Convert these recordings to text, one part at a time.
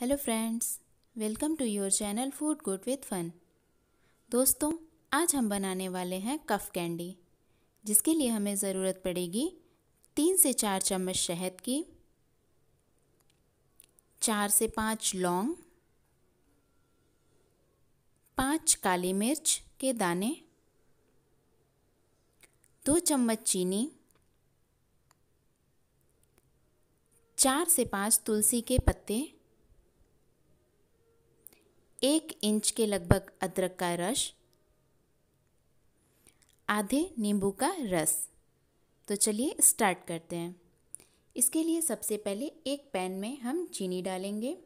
hello friends welcome to your channel food good with fun दोस्तों आज हम बनाने वाले हैं कफ कैंडी जिसके लिए हमें ज़रूरत पड़ेगी तीन से चार चम्मच शहद की चार से पाँच लौंग पाँच काली मिर्च के दाने दो चम्मच चीनी चार से पाँच तुलसी के पत्ते एक इंच के लगभग अदरक का रस आधे नींबू का रस तो चलिए स्टार्ट करते हैं इसके लिए सबसे पहले एक पैन में हम चीनी डालेंगे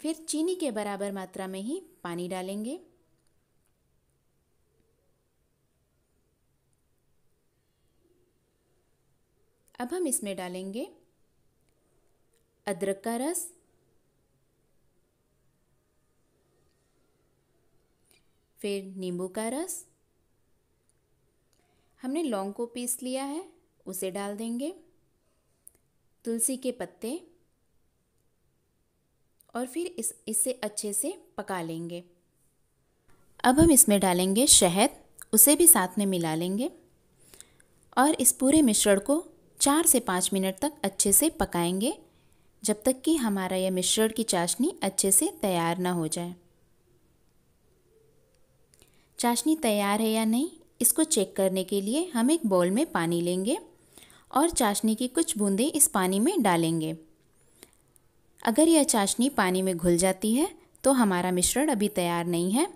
फिर चीनी के बराबर मात्रा में ही पानी डालेंगे अब हम इसमें डालेंगे अदरक का रस फिर नींबू का रस हमने लौंग को पीस लिया है उसे डाल देंगे तुलसी के पत्ते और फिर इस इसे अच्छे से पका लेंगे अब हम इसमें डालेंगे शहद उसे भी साथ में मिला लेंगे और इस पूरे मिश्रण को चार से पाँच मिनट तक अच्छे से पकाएंगे जब तक कि हमारा यह मिश्रण की चाशनी अच्छे से तैयार ना हो जाए चाशनी तैयार है या नहीं इसको चेक करने के लिए हम एक बॉल में पानी लेंगे और चाशनी की कुछ बूंदें इस पानी में डालेंगे अगर यह चाशनी पानी में घुल जाती है तो हमारा मिश्रण अभी तैयार नहीं है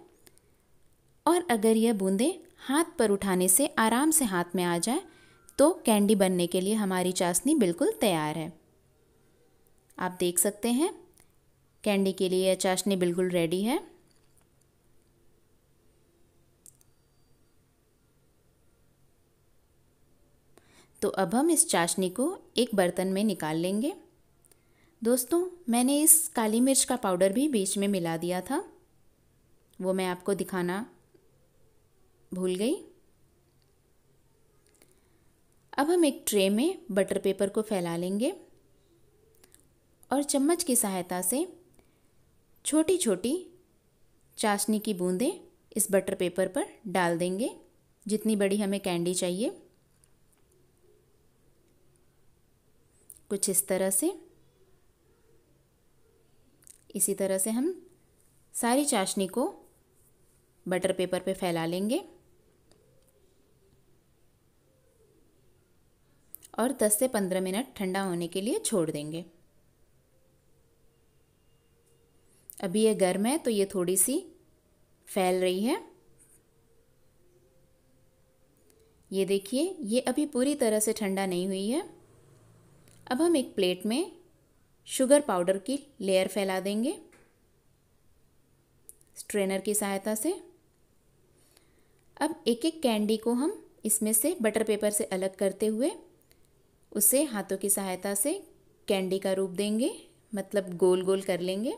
और अगर यह बूंदें हाथ पर उठाने से आराम से हाथ में आ जाए तो कैंडी बनने के लिए हमारी चाशनी बिल्कुल तैयार है आप देख सकते हैं कैंडी के लिए यह चाशनी बिल्कुल रेडी है तो अब हम इस चाशनी को एक बर्तन में निकाल लेंगे दोस्तों मैंने इस काली मिर्च का पाउडर भी बीच में मिला दिया था वो मैं आपको दिखाना भूल गई अब हम एक ट्रे में बटर पेपर को फैला लेंगे और चम्मच की सहायता से छोटी छोटी चाशनी की बूंदें इस बटर पेपर पर डाल देंगे जितनी बड़ी हमें कैंडी चाहिए कुछ इस तरह से इसी तरह से हम सारी चाशनी को बटर पेपर पे फैला लेंगे और 10 से 15 मिनट ठंडा होने के लिए छोड़ देंगे अभी ये गर्म है तो ये थोड़ी सी फैल रही है ये देखिए ये अभी पूरी तरह से ठंडा नहीं हुई है अब हम एक प्लेट में शुगर पाउडर की लेयर फैला देंगे स्ट्रेनर की सहायता से अब एक एक कैंडी को हम इसमें से बटर पेपर से अलग करते हुए उसे हाथों की सहायता से कैंडी का रूप देंगे मतलब गोल गोल कर लेंगे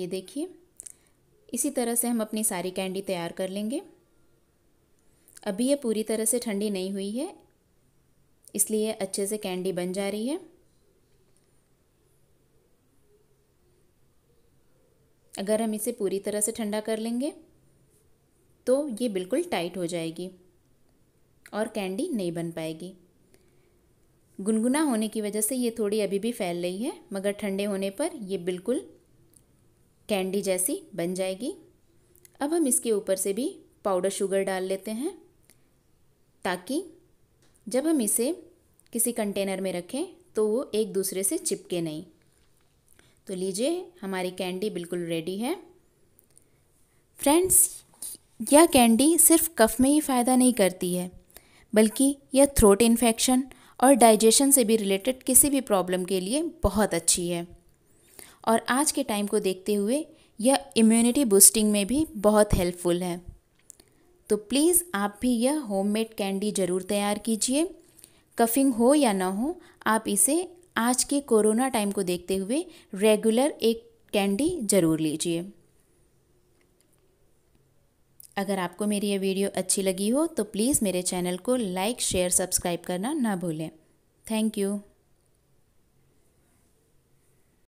ये देखिए इसी तरह से हम अपनी सारी कैंडी तैयार कर लेंगे अभी ये पूरी तरह से ठंडी नहीं हुई है इसलिए अच्छे से कैंडी बन जा रही है अगर हम इसे पूरी तरह से ठंडा कर लेंगे तो ये बिल्कुल टाइट हो जाएगी और कैंडी नहीं बन पाएगी गुनगुना होने की वजह से ये थोड़ी अभी भी फैल रही है मगर ठंडे होने पर ये बिल्कुल कैंडी जैसी बन जाएगी अब हम इसके ऊपर से भी पाउडर शुगर डाल लेते हैं ताकि जब हम इसे किसी कंटेनर में रखें तो वो एक दूसरे से चिपके नहीं तो लीजिए हमारी कैंडी बिल्कुल रेडी है फ्रेंड्स यह कैंडी सिर्फ कफ में ही फ़ायदा नहीं करती है बल्कि यह थ्रोट इन्फेक्शन और डाइजेशन से भी रिलेटेड किसी भी प्रॉब्लम के लिए बहुत अच्छी है और आज के टाइम को देखते हुए यह इम्यूनिटी बूस्टिंग में भी बहुत हेल्पफुल है तो प्लीज़ आप भी यह होममेड कैंडी ज़रूर तैयार कीजिए कफिंग हो या ना हो आप इसे आज के कोरोना टाइम को देखते हुए रेगुलर एक कैंडी ज़रूर लीजिए अगर आपको मेरी यह वीडियो अच्छी लगी हो तो प्लीज़ मेरे चैनल को लाइक शेयर सब्सक्राइब करना ना भूलें थैंक यू